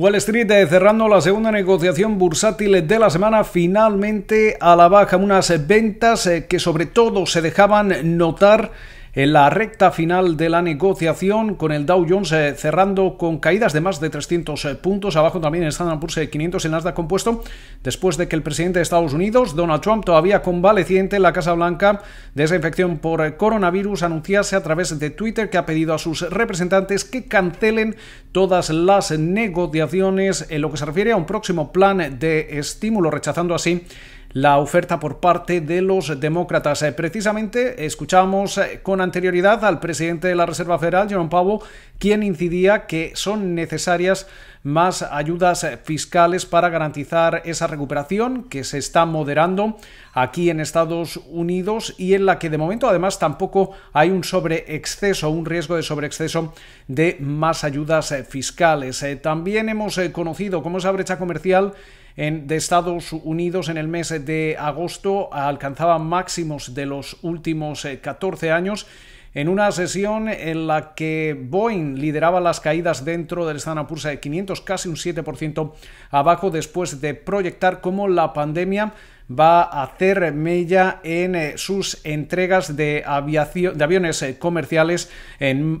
Wall Street eh, cerrando la segunda negociación bursátil de la semana, finalmente a la baja, unas ventas eh, que sobre todo se dejaban notar en la recta final de la negociación, con el Dow Jones eh, cerrando con caídas de más de 300 eh, puntos. Abajo también el Standard Poor's 500 eh, en Nasdaq compuesto, después de que el presidente de Estados Unidos, Donald Trump, todavía convaleciente en la Casa Blanca de esa infección por coronavirus, anunciase a través de Twitter que ha pedido a sus representantes que cancelen todas las negociaciones en lo que se refiere a un próximo plan de estímulo, rechazando así la oferta por parte de los demócratas. Eh, precisamente escuchamos eh, con anterioridad al presidente de la Reserva Federal, Jerome Powell, quien incidía que son necesarias más ayudas fiscales para garantizar esa recuperación que se está moderando aquí en Estados Unidos y en la que de momento además tampoco hay un sobreexceso, un riesgo de sobreexceso de más ayudas eh, fiscales. Eh, también hemos eh, conocido cómo esa brecha comercial en, de Estados Unidos en el mes de agosto alcanzaba máximos de los últimos 14 años en una sesión en la que Boeing lideraba las caídas dentro del Standard de 500, casi un 7% abajo después de proyectar cómo la pandemia va a hacer mella en eh, sus entregas de, aviación, de aviones eh, comerciales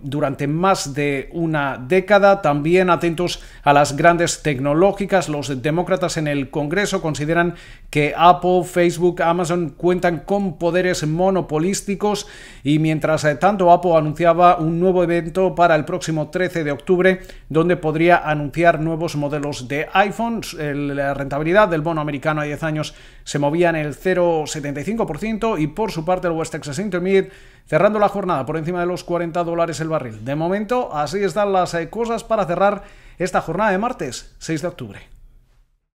durante más de una década. También atentos a las grandes tecnológicas. Los demócratas en el Congreso consideran que Apple, Facebook, Amazon cuentan con poderes monopolísticos y mientras eh, tanto Apple anunciaba un nuevo evento para el próximo 13 de octubre donde podría anunciar nuevos modelos de iPhone. La rentabilidad del bono americano a 10 años se movían el 0,75% y por su parte el West Texas Intermediate cerrando la jornada por encima de los 40 dólares el barril. De momento, así están las eh, cosas para cerrar esta jornada de martes 6 de octubre.